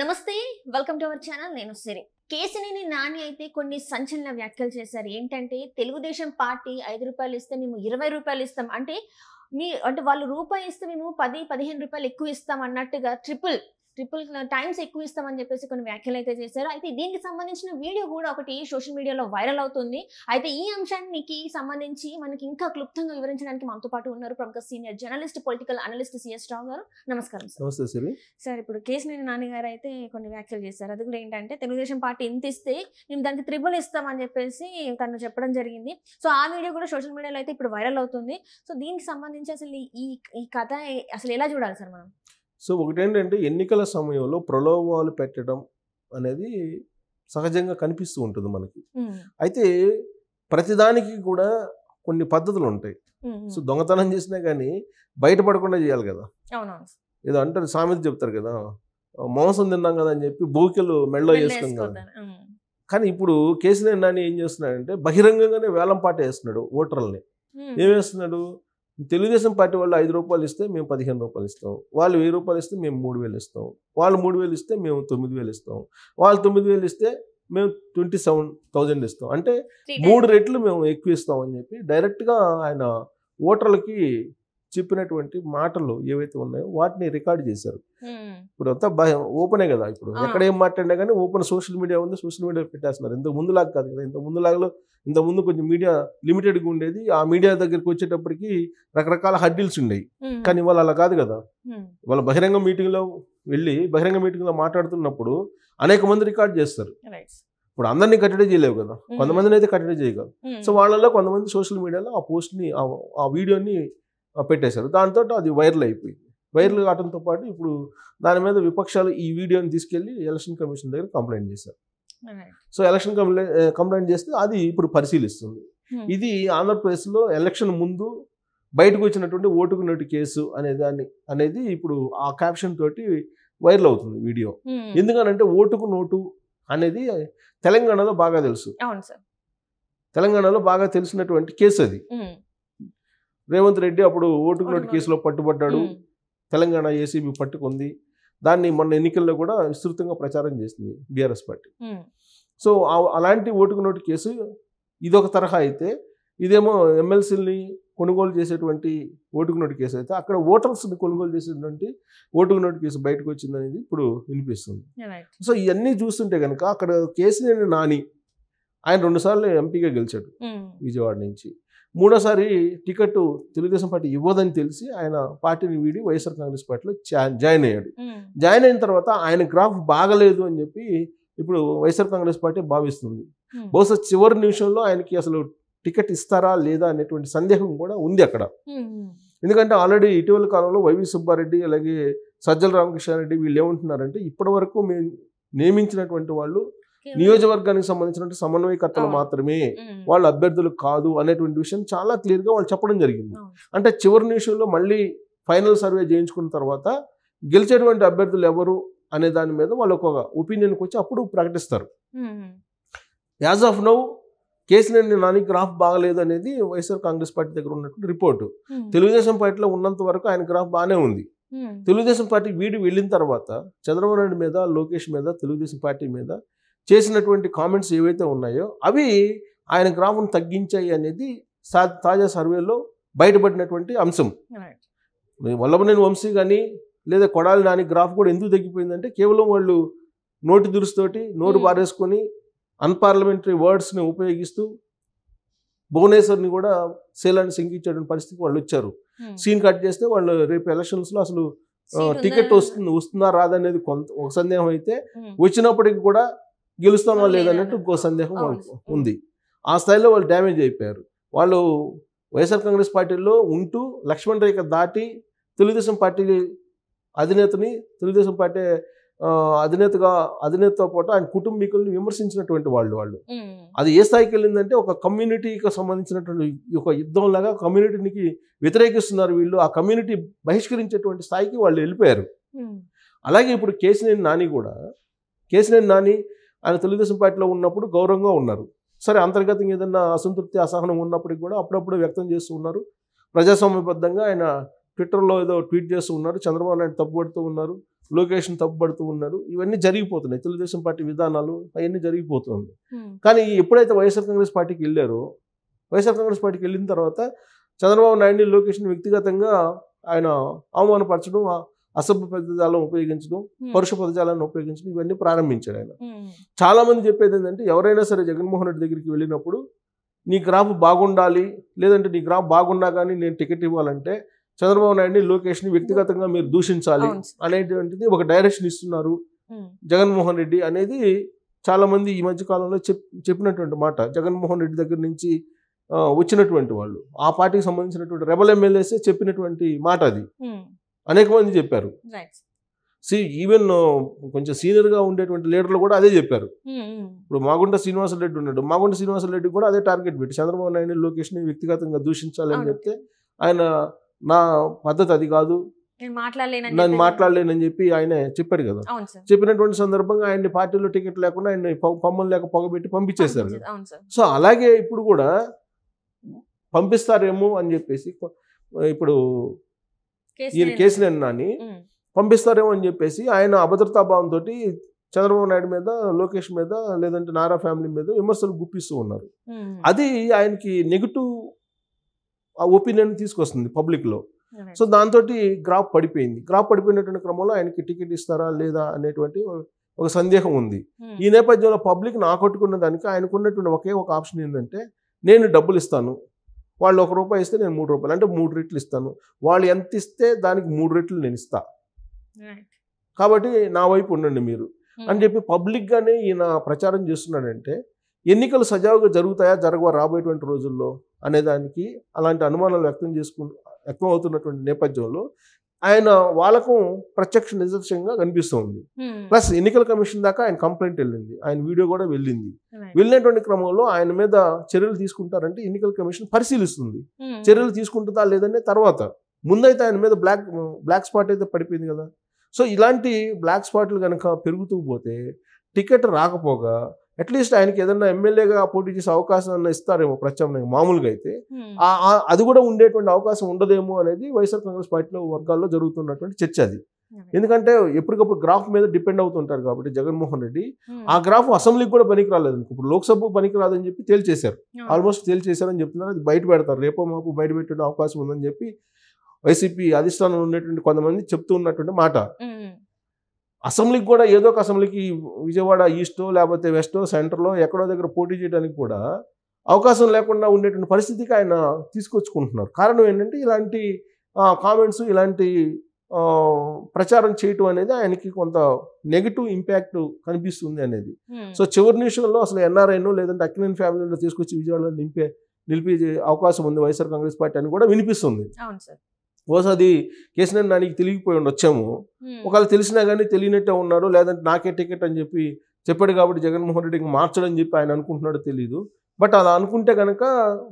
నమస్తే welcome to our channel నేను సిరి కేసినేని నాని అయితే కొన్ని సంచలన వ్యాఖ్యలు చేశారు ఏంటంటే తెలుగుదేశం పార్టీ ఐదు రూపాయలు ఇస్తే మేము ఇరవై రూపాయలు ఇస్తాం అంటే మీ అంటే వాళ్ళు రూపాయి ఇస్తే మేము పది పదిహేను రూపాయలు ఎక్కువ ఇస్తాం అన్నట్టుగా ట్రిపుల్ ట్రిపుల్ టైమ్స్ ఎక్కువ ఇస్తామని చెప్పేసి కొన్ని వ్యాఖ్యలు అయితే చేశారు అయితే దీనికి సంబంధించిన వీడియో కూడా ఒకటి సోషల్ మీడియాలో వైరల్ అవుతుంది అయితే ఈ అంశానికి సంబంధించి మనకి ఇంకా క్లుప్తంగా వివరించడానికి మనతో పాటు ఉన్నారు ప్రముఖ senior journalist political analyst C S Rao గారు నమస్కారం సార్ సార్ ఇప్పుడు కేసినేని నాన్నగారు అయితే కొన్ని వ్యాఖ్యలు చేశారు అది కూడా ఏంటంటే తెలుగుదేశం పార్టీ ఎంత ఇస్తే మేము దానికి త్రిబుల్ ఇస్తామని చెప్పేసి తను చెప్పడం జరిగింది సో ఆ వీడియో కూడా సోషల్ మీడియాలో అయితే ఇప్పుడు వైరల్ అవుతుంది సో దీనికి సంబంధించి అసలు ఈ ఈ కథ అసలు ఎలా చూడాలి సార్ మనం సో ఒకటేంటంటే ఎన్నికల సమయంలో ప్రలోభాలు పెట్టడం అనేది సహజంగా కనిపిస్తూ ఉంటుంది మనకి అయితే ప్రతిదానికి కూడా కొన్ని పద్ధతులు ఉంటాయి సో దొంగతనం చేసినా కానీ బయటపడకుండా చేయాలి కదా ఏదో అంటారు సామెత చెప్తారు కదా మాంసం తిన్నాం కదా అని చెప్పి బోకెలు మెళ్ళో వేసుకుని కదా కానీ ఇప్పుడు కేసీఆర్ నాని ఏం చేస్తున్నాడంటే బహిరంగంగానే వేలం పాట వేస్తున్నాడు ఓటర్లని ఏం వేస్తున్నాడు తెలుగుదేశం పార్టీ వాళ్ళు ఐదు రూపాయలు ఇస్తే మేము పదిహేను రూపాయలు ఇస్తాం వాళ్ళు వెయ్యి రూపాయలు ఇస్తే మేము మూడు వేలు ఇస్తాం వాళ్ళు మూడు వేలు ఇస్తే మేము తొమ్మిది వేలు ఇస్తాం వాళ్ళు తొమ్మిది వేలు ఇస్తే మేము ట్వంటీ సెవెన్ థౌజండ్ ఇస్తాం అంటే మూడు రెట్లు మేము ఎక్కువ ఇస్తామని చెప్పి డైరెక్ట్గా ఆయన ఓటర్లకి చెప్పినటువంటి మాటలు ఏవైతే ఉన్నాయో వాటిని రికార్డ్ చేశారు ఇప్పుడు అంతా ఓపెనే కదా ఇప్పుడు ఎక్కడ ఏం మాట్లాడినా కానీ ఓపెన్ సోషల్ మీడియా ఉంది సోషల్ మీడియా పెట్టేస్తున్నారు ఇంత ముందులాగా కాదు కదా ఇంత ముందులాగలో ఇంత ముందు కొంచెం మీడియా లిమిటెడ్గా ఉండేది ఆ మీడియా దగ్గరికి వచ్చేటప్పటికి రకరకాల హడ్డిల్స్ ఉండేవి కానీ ఇవాళ అలా కాదు కదా వాళ్ళ బహిరంగ మీటింగ్లో వెళ్ళి బహిరంగ మీటింగ్లో మాట్లాడుతున్నప్పుడు అనేక మంది రికార్డ్ చేస్తారు ఇప్పుడు అందరినీ కట్టడే చేయలేవు కదా కొంతమందిని అయితే కట్టడే చేయగలరు సో వాళ్ళలో కొంతమంది సోషల్ మీడియాలో ఆ పోస్ట్ని ఆ వీడియోని పెట్టేశారు దాంతో అది వైరల్ అయిపోయింది వైరల్ కావడంతో పాటు ఇప్పుడు దాని మీద విపక్షాలు ఈ వీడియోని తీసుకెళ్లి ఎలక్షన్ కమిషన్ దగ్గర కంప్లైంట్ చేశారు సో ఎలక్షన్ కంప్లైంట్ కంప్లైంట్ చేస్తే అది ఇప్పుడు పరిశీలిస్తుంది hmm. ఇది ఆంధ్రప్రదేశ్లో ఎలక్షన్ ముందు బయటకు వచ్చినటువంటి ఓటుకు నోటు కేసు అనే దాన్ని అనేది ఇప్పుడు ఆ క్యాప్షన్ తోటి వైరల్ అవుతుంది వీడియో hmm. ఎందుకనంటే ఓటుకు నోటు అనేది తెలంగాణలో బాగా తెలుసు తెలంగాణలో బాగా తెలిసినటువంటి కేసు అది hmm. రేవంత్ రెడ్డి అప్పుడు ఓటుకు నోటు కేసులో పట్టుబడ్డాడు తెలంగాణ ఏసీబీ పట్టుకుంది దాన్ని మొన్న ఎన్నికల్లో కూడా విస్తృతంగా ప్రచారం చేసింది బీఆర్ఎస్ పార్టీ సో అలాంటి ఓటుకు నోటు కేసు ఇదొక తరహా అయితే ఇదేమో ఎమ్మెల్సీని కొనుగోలు చేసేటువంటి ఓటుకు నోటు కేసు అయితే అక్కడ ఓటర్స్ని కొనుగోలు చేసేటువంటి ఓటుకు నోటు కేసు బయటకు వచ్చిందనేది ఇప్పుడు వినిపిస్తుంది సో ఇవన్నీ చూస్తుంటే కనుక అక్కడ కేసు నాని ఆయన రెండుసార్లు ఎంపీగా గెలిచాడు విజయవాడ నుంచి మూడోసారి టికెట్ తెలుగుదేశం పార్టీ ఇవ్వదని తెలిసి ఆయన పార్టీని వీడి వైఎస్ఆర్ కాంగ్రెస్ పార్టీలో జాయిన్ అయ్యాడు జాయిన్ అయిన తర్వాత ఆయన గ్రాఫ్ బాగలేదు అని చెప్పి ఇప్పుడు వైఎస్ఆర్ కాంగ్రెస్ పార్టీ భావిస్తుంది బహుశా చివరి నిమిషంలో ఆయనకి అసలు టికెట్ ఇస్తారా లేదా అనేటువంటి సందేహం కూడా ఉంది అక్కడ ఎందుకంటే ఆల్రెడీ ఇటీవల కాలంలో వైవి సుబ్బారెడ్డి అలాగే సజ్జల రామకృష్ణారెడ్డి వీళ్ళు ఏమంటున్నారంటే ఇప్పటి వరకు మేము నియమించినటువంటి వాళ్ళు నియోజకవర్గానికి సంబంధించిన సమన్వయకర్తలు మాత్రమే వాళ్ళు అభ్యర్థులు కాదు అనేటువంటి విషయం చాలా క్లియర్ గా వాళ్ళు చెప్పడం జరిగింది అంటే చివరి నిమిషంలో మళ్ళీ ఫైనల్ సర్వే చేయించుకున్న తర్వాత గెలిచేటువంటి అభ్యర్థులు ఎవరు అనే దాని మీద వాళ్ళు ఒక ఒపీనియన్ వచ్చి అప్పుడు ప్రకటిస్తారు as of now Kesineni Nani graph బాగలేదు అనేది వైఎస్ఆర్ కాంగ్రెస్ పార్టీ దగ్గర ఉన్నటువంటి రిపోర్టు తెలుగుదేశం పార్టీలో ఉన్నంత వరకు ఆయన గ్రాఫ్ బాగానే ఉంది తెలుగుదేశం పార్టీ వీడి వెళ్ళిన తర్వాత చంద్రబాబు నాయుడు మీద లోకేష్ మీద తెలుగుదేశం పార్టీ మీద చేసినటువంటి కామెంట్స్ ఏవైతే ఉన్నాయో అవి ఆయన గ్రాఫ్ను తగ్గించాయి అనేది తాజా సర్వేలో బయటపడినటువంటి అంశం వల్లభనేని వంశీ కానీ లేదా కొడాలి నాని గ్రాఫ్ కూడా ఎందుకు తగ్గిపోయిందంటే కేవలం వాళ్ళు నోటి దురుస్తోటి నోటు hmm. పారేసుకొని అన్పార్లమెంటరీ వర్డ్స్ని ఉపయోగిస్తూ భువనేశ్వర్ని కూడా శీలాన్ని శంకించేటువంటి పరిస్థితికి వాళ్ళు వచ్చారు hmm. సీన్ కట్ చేస్తే వాళ్ళు రేపు ఎలక్షన్స్లో అసలు టికెట్ వస్తుంది వస్తుందా రాదనేది కొంత ఒక సందేహం అయితే hmm. వచ్చినప్పటికి కూడా గెలుస్తామా లేదన్నట్టు ఇంకో సందేహం ఉంది ఆ స్థాయిలో వాళ్ళు డ్యామేజ్ అయిపోయారు వాళ్ళు వైఎస్ఆర్ కాంగ్రెస్ పార్టీలో ఉంటూ లక్ష్మణ్ రేఖ దాటి తెలుగుదేశం పార్టీ అధినేతని తెలుగుదేశం పార్టీ అధినేతగా అధినేతతో పాటు ఆయన కుటుంబీకులను విమర్శించినటువంటి వాళ్ళు వాళ్ళు అది ఏ స్థాయికి వెళ్ళిందంటే ఒక కమ్యూనిటీకి సంబంధించినటువంటి ఒక లాగా కమ్యూనిటీకి వ్యతిరేకిస్తున్నారు వీళ్ళు ఆ కమ్యూనిటీ బహిష్కరించేటువంటి స్థాయికి వాళ్ళు వెళ్ళిపోయారు అలాగే ఇప్పుడు కేసినేని నాని కూడా కేసినేని నాని ఆయన తెలుగుదేశం పార్టీలో ఉన్నప్పుడు గౌరవంగా ఉన్నారు సరే అంతర్గతంగా ఏదైనా అసంతృప్తి అసహనం ఉన్నప్పటికి కూడా అప్పుడప్పుడు వ్యక్తం చేస్తూ ఉన్నారు ప్రజాస్వామ్యబద్ధంగా ఆయన ట్విట్టర్లో ఏదో ట్వీట్ చేస్తూ ఉన్నారు చంద్రబాబు నాయుడు తప్పుబడుతూ ఉన్నారు లోకేషన్ తప్పుబడుతూ ఉన్నారు ఇవన్నీ జరిగిపోతున్నాయి తెలుగుదేశం పార్టీ విధానాలు అవన్నీ జరిగిపోతుంది కానీ ఎప్పుడైతే వైఎస్ఆర్ కాంగ్రెస్ పార్టీకి వెళ్ళారో వైఎస్ఆర్ కాంగ్రెస్ పార్టీకి వెళ్ళిన తర్వాత చంద్రబాబు నాయుడు లొకేషన్ వ్యక్తిగతంగా ఆయన అవమానపరచడం అసభ్య పదజాలం ఉపయోగించడం పరుష పదజాలను ఉపయోగించడం ఇవన్నీ ప్రారంభించాడు ఆయన చాలా మంది చెప్పేది ఏంటంటే ఎవరైనా సరే జగన్మోహన్ రెడ్డి దగ్గరికి వెళ్ళినప్పుడు నీ గ్రాఫ్ బాగుండాలి లేదంటే నీ గ్రాఫ్ బాగున్నా కానీ నేను టికెట్ ఇవ్వాలంటే చంద్రబాబు నాయుడిని లోకేష్ని వ్యక్తిగతంగా మీరు దూషించాలి అనేటువంటిది ఒక డైరెక్షన్ ఇస్తున్నారు జగన్మోహన్ రెడ్డి అనేది చాలా మంది ఈ మధ్య కాలంలో చెప్పినటువంటి మాట జగన్మోహన్ రెడ్డి దగ్గర నుంచి వచ్చినటువంటి వాళ్ళు ఆ పార్టీకి సంబంధించినటువంటి రెబల్ ఎమ్మెల్యేసే చెప్పినటువంటి మాట అది అనేక మంది చెప్పారు సి ఈవెన్ కొంచెం సీనియర్గా ఉండేటువంటి లీడర్లు కూడా అదే చెప్పారు hmm, hmm. ఇప్పుడు మాగుంట శ్రీనివాసరెడ్డి ఉన్నాడు మాగుంట శ్రీనివాసరెడ్డి కూడా అదే టార్గెట్ పెట్టి చంద్రబాబు నాయుడు ని వ్యక్తిగతంగా దూషించాలని చెప్తే ఆయన నా పద్ధతి అది కాదు నన్ను మాట్లాడలేనని చెప్పి ఆయన చెప్పారు కదా చెప్పినటువంటి సందర్భంగా ఆయన్ని పార్టీలో టికెట్ లేకుండా ఆయన పమ్మలు లేక పొగబెట్టి పంపించేశారు సో అలాగే ఇప్పుడు కూడా పంపిస్తారేమో అని చెప్పేసి ఇప్పుడు ఈయన కేసులేని నాని పంపిస్తారేమో అని చెప్పేసి ఆయన అభద్రతా భావంతో చంద్రబాబు నాయుడు మీద లోకేష్ మీద లేదంటే నారా ఫ్యామిలీ మీద విమర్శలు గుప్పిస్తూ ఉన్నారు అది ఆయనకి నెగిటివ్ ఒపీనియన్ తీసుకొస్తుంది పబ్లిక్లో సో దాంతో గ్రాఫ్ పడిపోయింది గ్రాఫ్ పడిపోయినటువంటి క్రమంలో ఆయనకి టికెట్ ఇస్తారా లేదా అనేటువంటి ఒక సందేహం ఉంది ఈ నేపథ్యంలో నా కొట్టుకున్న దానికి ఆయనకున్నటువంటి ఒకే ఒక ఆప్షన్ ఏంటంటే నేను డబ్బులు ఇస్తాను వాళ్ళు ఒక రూపాయి ఇస్తే నేను మూడు రూపాయలు అంటే మూడు రెట్లు ఇస్తాను వాళ్ళు ఎంత ఇస్తే దానికి మూడు రెట్లు నేను ఇస్తా కాబట్టి నా వైపు ఉండండి మీరు hmm. అని చెప్పి పబ్లిక్గానే ఈయన ప్రచారం చేస్తున్నాడంటే ఎన్నికలు సజావుగా జరుగుతాయా జరగవా రాబోయేటువంటి రోజుల్లో అనేదానికి అలాంటి అనుమానాలు వ్యక్తం చేసుకుంటూ వ్యక్తం అవుతున్నటువంటి నేపథ్యంలో ఆయన వాళ్ళకు ప్రత్యక్ష నిదర్శనంగా కనిపిస్తుంది ప్లస్ hmm. ఎన్నికల కమిషన్ దాకా ఆయన కంప్లైంట్ వెళ్ళింది ఆయన వీడియో కూడా వెళ్ళింది వెళ్ళినటువంటి క్రమంలో ఆయన మీద చర్యలు తీసుకుంటారంటే ఎన్నికల కమిషన్ పరిశీలిస్తుంది hmm. చర్యలు తీసుకుంటుందా లేదనే తర్వాత ముందైతే ఆయన మీద బ్లాక్ బ్లాక్ స్పాట్ అయితే పడిపోయింది కదా సో ఇలాంటి బ్లాక్ స్పాట్లు కనుక పెరుగుతూ పోతే టికెట్ రాకపోగా అట్లీస్ట్ ఆయనకి ఏదన్నా ఎమ్మెల్యేగా పోటీ చేసే అవకాశం ఇస్తారేమో ప్రత్యామ్నాయం మామూలుగా అయితే అది కూడా ఉండేటువంటి అవకాశం ఉండదేమో అనేది వైఎస్ఆర్ కాంగ్రెస్ పార్టీలో వర్గాల్లో జరుగుతున్నటువంటి చర్చ అది ఎందుకంటే ఎప్పటికప్పుడు గ్రాఫ్ మీద డిపెండ్ అవుతుంటారు కాబట్టి జగన్మోహన్ రెడ్డి ఆ గ్రాఫ్ అసెంబ్లీకి కూడా పనికి రాలేదు ఇప్పుడు లోక్సభ పనికి రాదని చెప్పి తేల్చేశారు ఆల్మోస్ట్ తేల్చేశారని చెప్తున్నారు అది బయట పెడతారు రేపో మాపు బయట పెట్టే అవకాశం ఉందని చెప్పి వైసీపీ అధిష్టానం ఉన్నటువంటి కొంతమంది చెప్తూ ఉన్నటువంటి మాట అసెంబ్లీకి కూడా ఏదో ఒక అసెంబ్లీకి విజయవాడ ఈస్టో లేకపోతే వెస్టో సెంటర్లో ఎక్కడో దగ్గర పోటీ చేయడానికి కూడా అవకాశం లేకుండా ఉండేటువంటి పరిస్థితికి ఆయన తీసుకొచ్చుకుంటున్నారు కారణం ఏంటంటే ఇలాంటి కామెంట్స్ ఇలాంటి ప్రచారం చేయటం అనేది ఆయనకి కొంత నెగిటివ్ ఇంపాక్ట్ కనిపిస్తుంది అనేది సో చివరి నిమిషంలో అసలు ఎన్ఆర్ఐను లేదంటే అక్కినేని ఫ్యామిలీలో తీసుకొచ్చి విజయవాడలో నింపే నిలిపే అవకాశం ఉంది వైఎస్ఆర్ కాంగ్రెస్ పార్టీ అని కూడా వినిపిస్తుంది బహుశా అది కేసిన నానికి తెలియకపోయి ఉండొచ్చాము ఒకవేళ తెలిసినా కానీ తెలియనట్టే ఉన్నాడు లేదంటే నాకే టికెట్ అని చెప్పి చెప్పాడు కాబట్టి జగన్మోహన్ రెడ్డికి మార్చడని చెప్పి ఆయన అనుకుంటున్నాడో తెలియదు బట్ అలా అనుకుంటే కనుక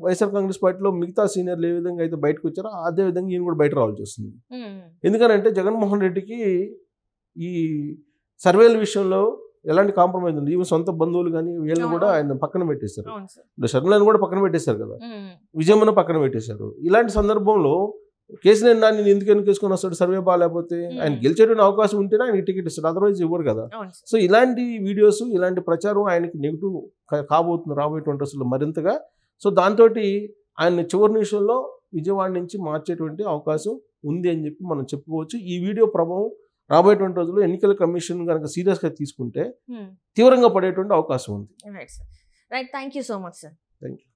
వైఎస్ఆర్ కాంగ్రెస్ పార్టీలో మిగతా సీనియర్లు ఏ విధంగా అయితే బయటకు వచ్చారో అదే విధంగా ఈయన కూడా బయట రావాల్సి వస్తుంది ఎందుకనంటే జగన్మోహన్ రెడ్డికి ఈ సర్వేల విషయంలో ఎలాంటి కాంప్రమైజ్ ఉంది ఈవెన్ సొంత బంధువులు కానీ వీళ్ళని కూడా ఆయన పక్కన పెట్టేశారు శర్మలను కూడా పక్కన పెట్టేశారు కదా విజయమ్మను పక్కన పెట్టేశారు ఇలాంటి సందర్భంలో కేసీఆర్ నాని నేను ఎందుకు ఎన్నికేసుకొని వస్తాడు సర్వే బాగాలేకపోతే ఆయన గెలిచేటువంటి అవకాశం ఉంటేనే ఆయనకి టికెట్ ఇస్తాడు అదర్వైజ్ ఇవ్వరు కదా సో ఇలాంటి వీడియోస్ ఇలాంటి ప్రచారం ఆయనకి నెగిటివ్ కాబోతుంది రాబోయేటువంటి అసలు మరింతగా సో దాంతో ఆయన చివరి నిమిషంలో విజయవాడ నుంచి మార్చేటువంటి అవకాశం ఉంది అని చెప్పి మనం చెప్పుకోవచ్చు ఈ వీడియో ప్రభావం రాబోయేటువంటి రోజుల్లో ఎన్నికల కమిషన్ కనుక సీరియస్గా తీసుకుంటే తీవ్రంగా పడేటువంటి అవకాశం ఉంది right thank you so much sir thank you